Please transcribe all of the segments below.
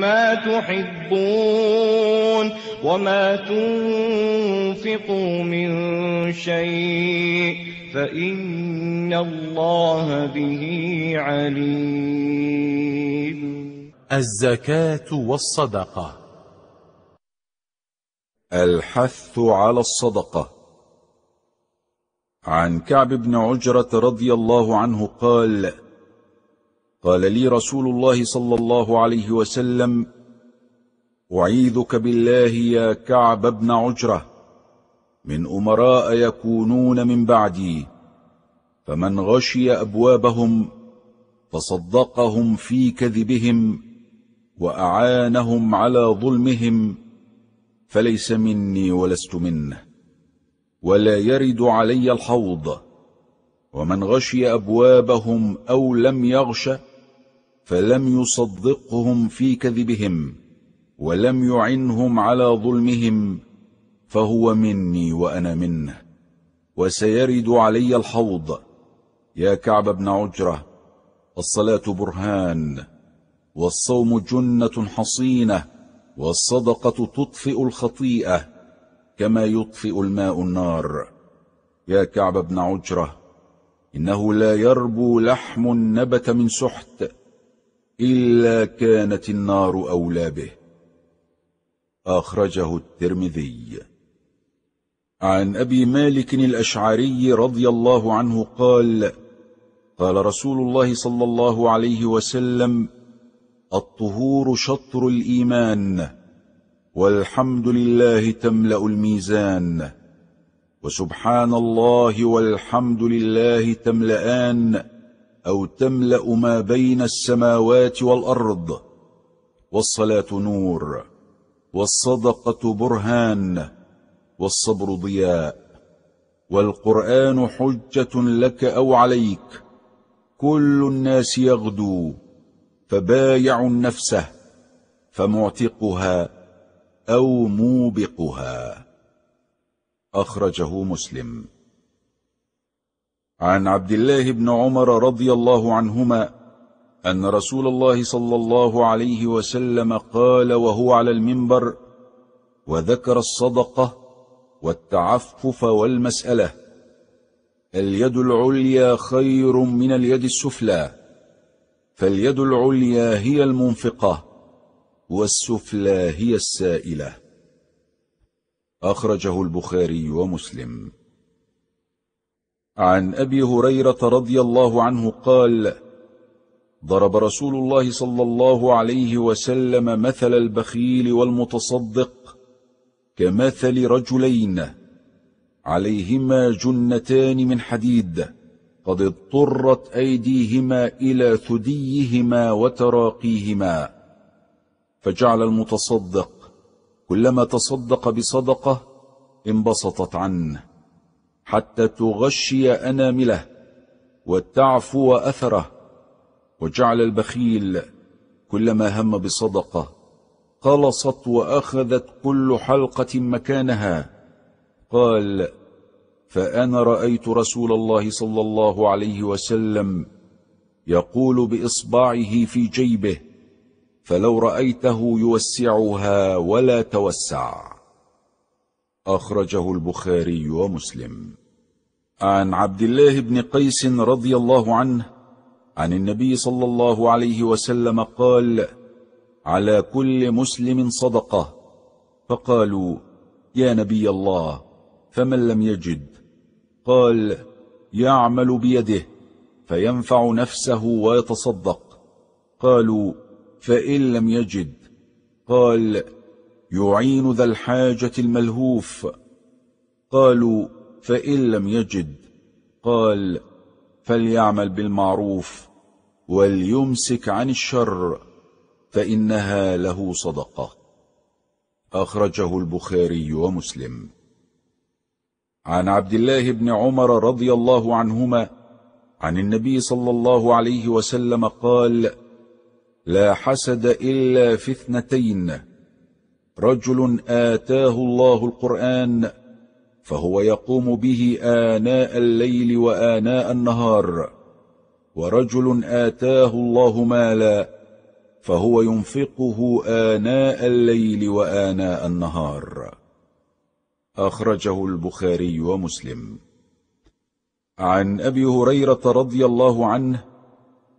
ما تحبون وما تنفقوا من شيء فإن الله به عليم الزكاة والصدقة الحث على الصدقة عن كعب بن عجرة رضي الله عنه قال قال لي رسول الله صلى الله عليه وسلم أعيذك بالله يا كعب بن عجرة من أمراء يكونون من بعدي فمن غشي أبوابهم فصدقهم في كذبهم وأعانهم على ظلمهم فليس مني ولست منه ولا يرد علي الحوض ومن غشي أبوابهم أو لم يغش فلم يصدقهم في كذبهم ولم يعنهم على ظلمهم فهو مني وأنا منه وسيرد علي الحوض يا كعب بن عجرة الصلاة برهان والصوم جنة حصينة والصدقة تطفئ الخطيئة كما يطفئ الماء النار يا كعب بن عجرة إنه لا يربو لحم نبت من سحت إلا كانت النار أولى به أخرجه الترمذي عن أبي مالك الأشعري رضي الله عنه قال قال رسول الله صلى الله عليه وسلم الطهور شطر الإيمان والحمد لله تملأ الميزان وسبحان الله والحمد لله تملأان أو تملأ ما بين السماوات والأرض والصلاة نور والصدقة برهان والصبر ضياء والقرآن حجة لك أو عليك كل الناس يغدو فبايع نفسه فمعتقها أو موبقها أخرجه مسلم عن عبد الله بن عمر رضي الله عنهما أن رسول الله صلى الله عليه وسلم قال وهو على المنبر وذكر الصدقة والتعفف والمسألة اليد العليا خير من اليد السفلى فاليد العليا هي المنفقة والسفلى هي السائلة أخرجه البخاري ومسلم عن أبي هريرة رضي الله عنه قال ضرب رسول الله صلى الله عليه وسلم مثل البخيل والمتصدق كمثل رجلين عليهما جنتان من حديد قد اضطرت أيديهما إلى ثديهما وتراقيهما فجعل المتصدق كلما تصدق بصدقه انبسطت عنه حتى تغشي أنامله وتعفو أثره وجعل البخيل كلما هم بصدقة قلصت وأخذت كل حلقة مكانها قال فأنا رأيت رسول الله صلى الله عليه وسلم يقول بإصبعه في جيبه فلو رأيته يوسعها ولا توسع أخرجه البخاري ومسلم عن عبد الله بن قيس رضي الله عنه عن النبي صلى الله عليه وسلم قال على كل مسلم صدقة فقالوا يا نبي الله فمن لم يجد قال يعمل بيده فينفع نفسه ويتصدق قالوا فإن لم يجد قال يعين ذا الحاجة الملهوف قالوا فإن لم يجد قال فليعمل بالمعروف وليمسك عن الشر فإنها له صدقة أخرجه البخاري ومسلم عن عبد الله بن عمر رضي الله عنهما عن النبي صلى الله عليه وسلم قال لا حسد إلا في اثنتين رجل آتاه الله القرآن فهو يقوم به آناء الليل وآناء النهار ورجل آتاه الله مالا فهو ينفقه آناء الليل وآناء النهار أخرجه البخاري ومسلم عن أبي هريرة رضي الله عنه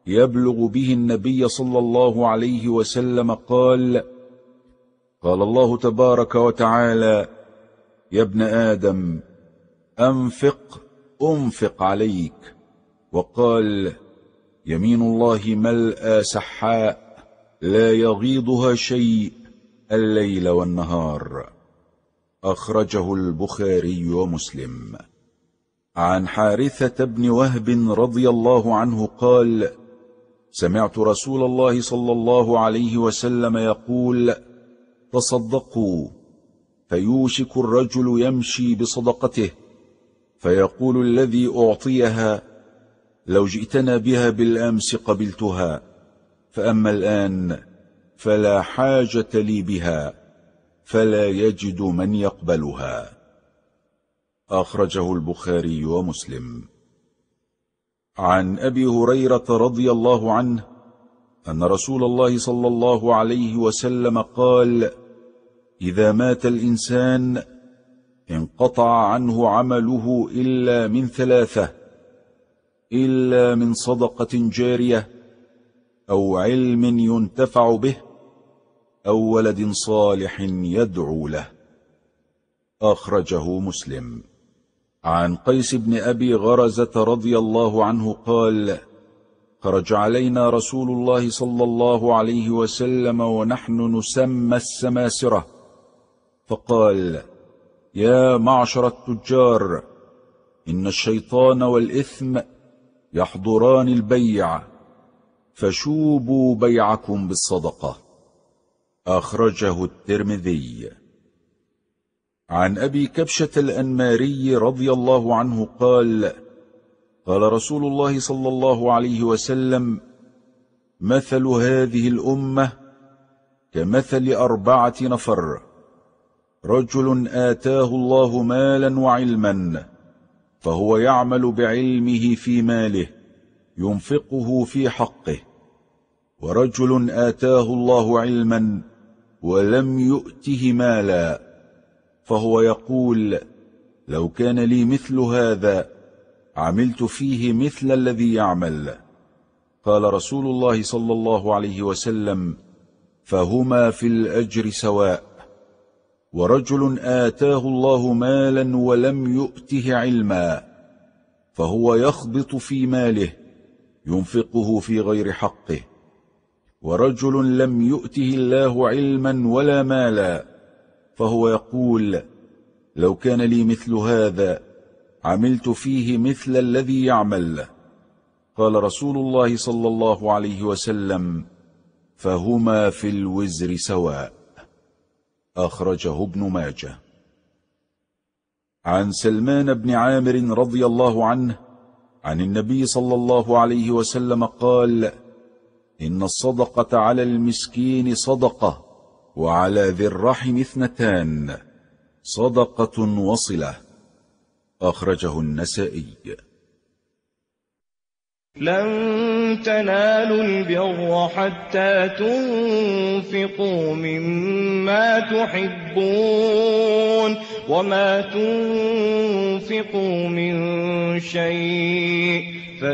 يبلغ به النبي صلى الله عليه وسلم قال قال الله تبارك وتعالى يا ابن آدم أنفق أنفق عليك وقال يمين الله ملأى سحاء لا يغيضها شيء الليل والنهار أخرجه البخاري ومسلم عن حارثة بن وهب رضي الله عنه قال سمعت رسول الله صلى الله عليه وسلم يقول تصدقوا فيوشك الرجل يمشي بصدقته فيقول الذي أعطيها لو جئتنا بها بالأمس قبلتها فأما الآن فلا حاجة لي بها فلا يجد من يقبلها أخرجه البخاري ومسلم عن أبي هريرة رضي الله عنه أن رسول الله صلى الله عليه وسلم قال إذا مات الإنسان انقطع عنه عمله إلا من ثلاثة إلا من صدقة جارية أو علم ينتفع به أو ولد صالح يدعو له أخرجه مسلم عن قيس بن أبي غرزة رضي الله عنه قال خرج علينا رسول الله صلى الله عليه وسلم ونحن نسمى السماسره فقال يا معشر التجار إن الشيطان والإثم يحضران البيع فشوبوا بيعكم بالصدقة أخرجه الترمذي عن أبي كبشة الأنماري رضي الله عنه قال قال رسول الله صلى الله عليه وسلم مثل هذه الأمة كمثل أربعة نفر رجل آتاه الله مالا وعلما فهو يعمل بعلمه في ماله ينفقه في حقه ورجل آتاه الله علما ولم يؤته مالا فهو يقول لو كان لي مثل هذا عملت فيه مثل الذي يعمل قال رسول الله صلى الله عليه وسلم فهما في الأجر سواء ورجل آتاه الله مالا ولم يؤته علما فهو يخبط في ماله ينفقه في غير حقه ورجل لم يؤته الله علما ولا مالا فهو يقول لو كان لي مثل هذا عملت فيه مثل الذي يعمل قال رسول الله صلى الله عليه وسلم فهما في الوزر سواء أخرجه ابن ماجه عن سلمان بن عامر رضي الله عنه عن النبي صلى الله عليه وسلم قال إن الصدقة على المسكين صدقة وعلى ذي الرحم اثنتان صدقة وصلة أخرجه النسائي لن تنالوا البر حتى تنفقوا مما تحبون وما تنفقوا من شيء